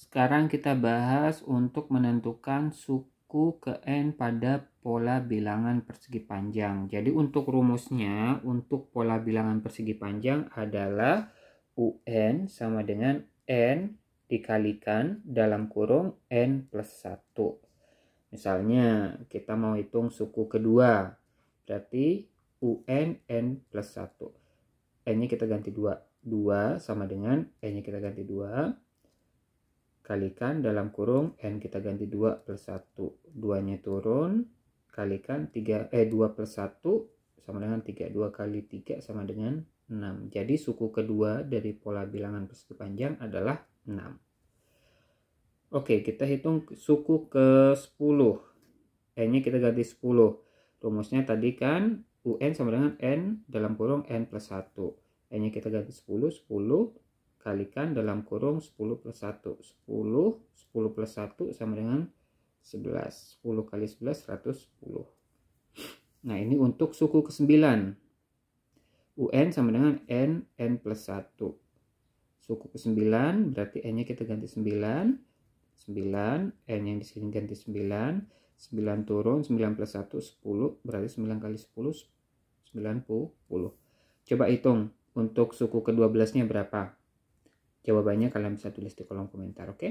Sekarang kita bahas untuk menentukan suku ke N pada pola bilangan persegi panjang. Jadi untuk rumusnya, untuk pola bilangan persegi panjang adalah UN sama dengan N dikalikan dalam kurung N plus 1. Misalnya kita mau hitung suku kedua, berarti UN N plus 1. N-nya kita ganti 2. 2 sama dengan N-nya kita ganti 2 kalikan dalam kurung n kita ganti 2 per 1 2-nya turun kalikan 3 eh 2 per 1 sama dengan 3 2 kali 3 sama dengan 6 jadi suku kedua dari pola bilangan persegi panjang adalah 6 Oke kita hitung suku ke 10 n nya kita ganti 10 rumusnya tadi kan UN sama dengan N dalam kurung N plus 1 N nya kita ganti 10 10 kalikan dalam kurung 10 plus 1 10 10 plus 1 sama dengan 11 10 kali 11 110 nah ini untuk suku ke 9 UN sama dengan N N plus 1 suku ke 9 berarti N nya kita ganti 9 9 N yang disini ganti 9 9 turun 9 plus 1 10 berarti 9 kali 10 90 coba hitung untuk suku ke 12 nya berapa Jawabannya kalian bisa tulis di kolom komentar, oke? Okay?